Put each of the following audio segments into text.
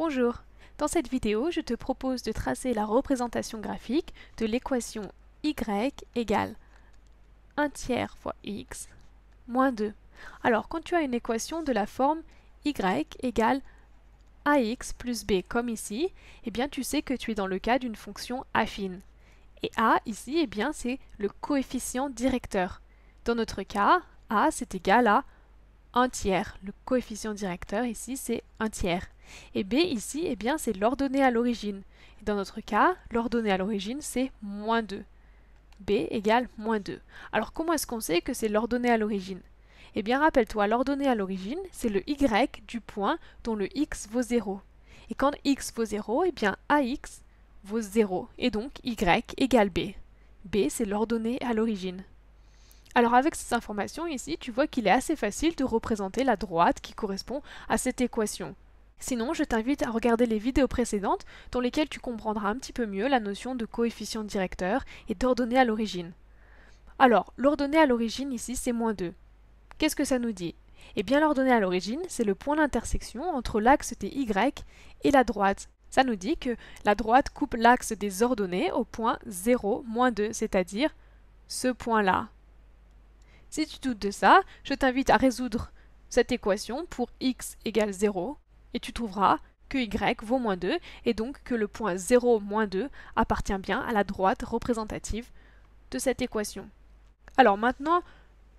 Bonjour Dans cette vidéo, je te propose de tracer la représentation graphique de l'équation y égale 1 tiers fois x moins 2. Alors, quand tu as une équation de la forme y égale ax plus b comme ici, eh bien tu sais que tu es dans le cas d'une fonction affine. Et a ici, eh bien c'est le coefficient directeur. Dans notre cas, a c'est égal à 1 tiers. Le coefficient directeur ici c'est 1 tiers. Et B ici, eh bien, c'est l'ordonnée à l'origine. Dans notre cas, l'ordonnée à l'origine, c'est moins 2. B égale moins 2. Alors comment est-ce qu'on sait que c'est l'ordonnée à l'origine Eh bien, rappelle-toi, l'ordonnée à l'origine, c'est le y du point dont le x vaut 0. Et quand x vaut 0, eh bien, ax vaut 0. Et donc, y égale b. B, c'est l'ordonnée à l'origine. Alors avec ces informations ici, tu vois qu'il est assez facile de représenter la droite qui correspond à cette équation. Sinon, je t'invite à regarder les vidéos précédentes dans lesquelles tu comprendras un petit peu mieux la notion de coefficient directeur et d'ordonnée à l'origine. Alors, l'ordonnée à l'origine ici, c'est moins 2. Qu'est-ce que ça nous dit Eh bien, l'ordonnée à l'origine, c'est le point d'intersection entre l'axe des y et la droite. Ça nous dit que la droite coupe l'axe des ordonnées au point 0, moins 2, c'est-à-dire ce point-là. Si tu doutes de ça, je t'invite à résoudre cette équation pour x égale 0 et tu trouveras que y vaut moins 2 et donc que le point 0 moins 2 appartient bien à la droite représentative de cette équation. Alors maintenant,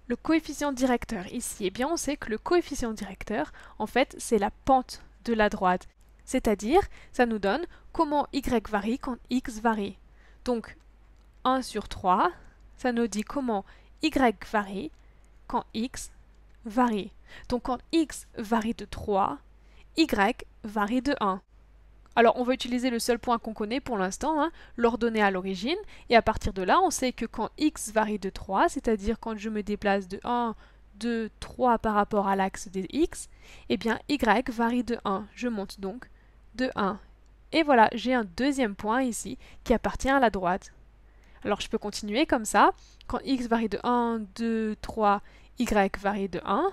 le coefficient directeur ici, eh bien on sait que le coefficient directeur, en fait, c'est la pente de la droite. C'est-à-dire, ça nous donne comment y varie quand x varie. Donc, 1 sur 3, ça nous dit comment y varie quand x varie. Donc quand x varie de 3, y varie de 1. Alors on va utiliser le seul point qu'on connaît pour l'instant, hein, l'ordonnée à l'origine, et à partir de là on sait que quand x varie de 3, c'est-à-dire quand je me déplace de 1, 2, 3 par rapport à l'axe des x, eh bien y varie de 1, je monte donc de 1. Et voilà, j'ai un deuxième point ici qui appartient à la droite. Alors je peux continuer comme ça, quand x varie de 1, 2, 3, y varie de 1,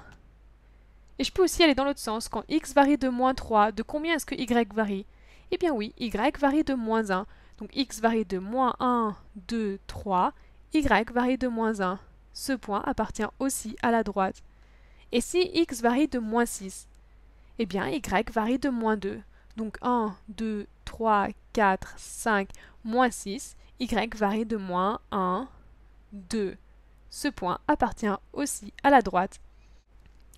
et je peux aussi aller dans l'autre sens, quand x varie de moins 3, de combien est-ce que y varie Eh bien oui, y varie de moins 1. Donc x varie de moins 1, 2, 3, y varie de moins 1. Ce point appartient aussi à la droite. Et si x varie de moins 6 Eh bien y varie de moins 2. Donc 1, 2, 3, 4, 5, moins 6, y varie de moins 1, 2. Ce point appartient aussi à la droite.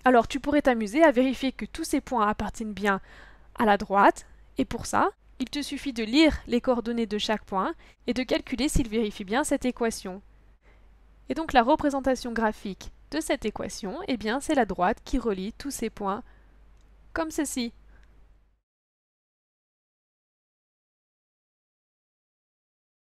Alors tu pourrais t'amuser à vérifier que tous ces points appartiennent bien à la droite, et pour ça, il te suffit de lire les coordonnées de chaque point et de calculer s'il vérifie bien cette équation. Et donc la représentation graphique de cette équation, eh bien c'est la droite qui relie tous ces points comme ceci.